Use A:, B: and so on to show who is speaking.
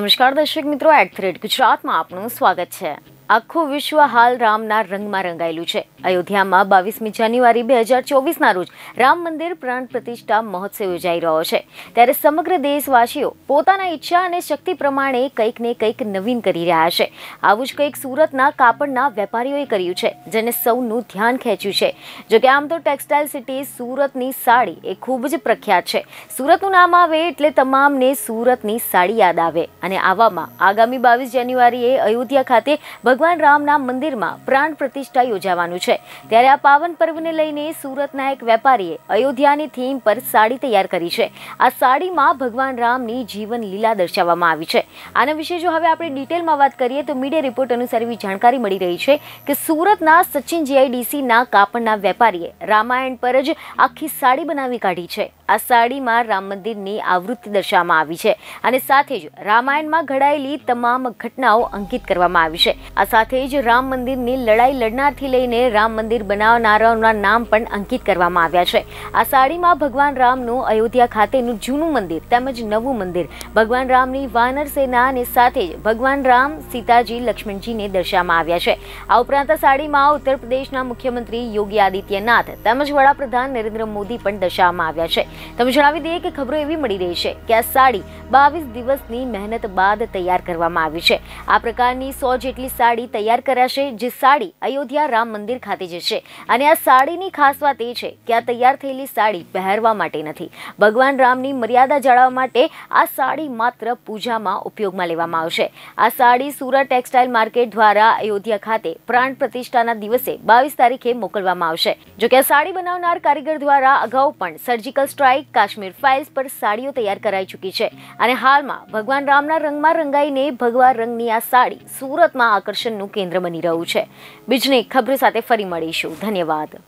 A: નમસ્કાર દર્શક મિત્રો એક એટ ગુજરાતમાં આપનું સ્વાગત છે આખું વિશ્વ હાલ રામના રંગમાં રંગાયેલું છે અયોધ્યામાં બાવીસમી જાન્યુઆરી બે હજાર ચોવીસના રોજ રામ મંદિર પ્રાણ પ્રતિષ્ઠા મહોત્સવ યોજાઈ રહ્યો છે ત્યારે સમગ્ર દેશવાસીઓ પોતાના ઈચ્છા અને શક્તિ પ્રમાણે કંઈક ને કંઈક નવીન કરી રહ્યા છે આવું જ કંઈક સુરતના કાપડના વેપારીઓએ કર્યું છે જેને સૌનું ધ્યાન ખેંચ્યું છે જોકે આમ તો ટેક્સટાઇલ સિટી સુરતની સાડી એ ખૂબ જ પ્રખ્યાત છે સુરતનું નામ આવે એટલે તમામને સુરતની સાડી યાદ આવે અને આવામાં આગામી બાવીસ જાન્યુઆરીએ અયોધ્યા ખાતે ભગવાન રામના મંદિરમાં પ્રાણ પ્રતિષ્ઠા યોજાવાનું છે ત્યારે આ પાવન પર્વને લઈને સુરતના એક વેપારીએ અયોધ્યાની થીમ પર સાડી તૈયાર કરી છે આ સાડીમાં ભગવાન રામની જીવન લીલા દર્શાવવામાં આવી છે આના વિશે જો હવે આપણે ડિટેલમાં વાત કરીએ તો મીડિયા રિપોર્ટ અનુસાર એવી જાણકારી મળી રહી છે કે સુરતના સચિન જીઆઈડીસીના કાપડના વેપારીએ રામાયણ પર જ આખી સાડી બનાવી કાઢી છે આ સાડીમાં રામ મંદિરની આવૃત્તિ દર્શાવવામાં આવી છે અને સાથે જ રામાયણમાં ઘડાયેલી તમામ ઘટનાઓ અંકિત કરવામાં આવી છે આ સાથે જ રામ મંદિરની લડાઈ લડનારથી લઈને રામ મંદિર બનાવનારાઓના નામ પણ અંકિત કરવામાં આવ્યા છે આ સાડીમાં ભગવાન રામનું અયોધ્યા ખાતેનું જૂનું મંદિર તેમજ નવું મંદિર ભગવાન રામની વાનર સેના અને સાથે જ ભગવાન રામ સીતાજી લક્ષ્મણજીને દર્શાવવામાં આવ્યા છે આ ઉપરાંત આ સાડીમાં ઉત્તર પ્રદેશના મુખ્યમંત્રી યોગી આદિત્યનાથ તેમજ વડાપ્રધાન નરેન્દ્ર મોદી પણ દર્શાવવામાં આવ્યા છે તમે જણાવી દઈએ કે ખબરો એવી મળી રહી છે કે આ સાડી બાવીસ દિવસની મહેનત બાદ તૈયાર કરવામાં આવી છે આ પ્રકારની સો જેટલી સાડી સાડી તૈયાર કરાશે જે સાડી અયોધ્યા રામ મંદિર ખાતે જશે અને આ સાડીની ખાસ વાત એ છે કે આ તૈયાર થયેલી સાડી પહેરવા માટે નથી ભગવાન રામની મર્યાદા જાળવવા માટે આ સાડી માત્ર પૂજામાં ઉપયોગમાં લેવામાં આવશે આ સાડી સુરત ટેક્સટાઇલ માર્કેટ દ્વારા અયોધ્યા ખાતે પ્રાણ પ્રતિષ્ઠાના દિવસે બાવીસ તારીખે મોકલવામાં આવશે જોકે આ સાડી બનાવનાર કારીગર દ્વારા અગાઉ પણ સર્જિકલ સ્ટ્રાઇક કાશ્મીર ફાઇલ્સ પર સાડીઓ તૈયાર કરાઈ ચૂકી છે અને હાલમાં ભગવાન રામના રંગમાં રંગાઈને ભગવા રંગની આ સાડી સુરતમાં આકર્ષણ એક્શનનું કેન્દ્ર બની રહ્યું છે બીજની ખબર સાથે ફરી મળીશું ધન્યવાદ